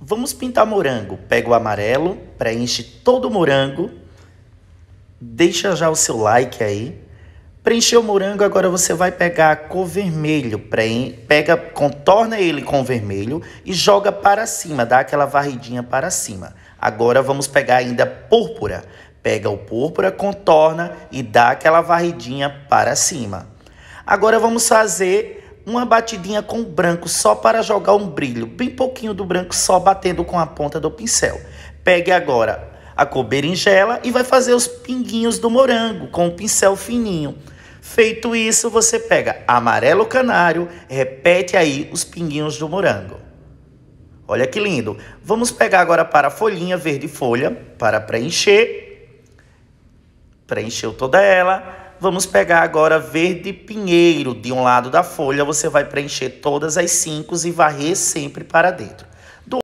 Vamos pintar morango. Pega o amarelo, preenche todo o morango. Deixa já o seu like aí. Preencheu o morango, agora você vai pegar a cor vermelho, pega, contorna ele com vermelho e joga para cima, dá aquela varridinha para cima. Agora vamos pegar ainda púrpura. Pega o púrpura, contorna e dá aquela varridinha para cima. Agora vamos fazer uma batidinha com o branco só para jogar um brilho, bem pouquinho do branco só batendo com a ponta do pincel. Pegue agora a cor berinjela e vai fazer os pinguinhos do morango com o um pincel fininho. Feito isso, você pega amarelo canário, repete aí os pinguinhos do morango. Olha que lindo! Vamos pegar agora para a folhinha verde folha, para preencher. Preencheu toda ela Vamos pegar agora verde pinheiro de um lado da folha, você vai preencher todas as cinco e varrer sempre para dentro.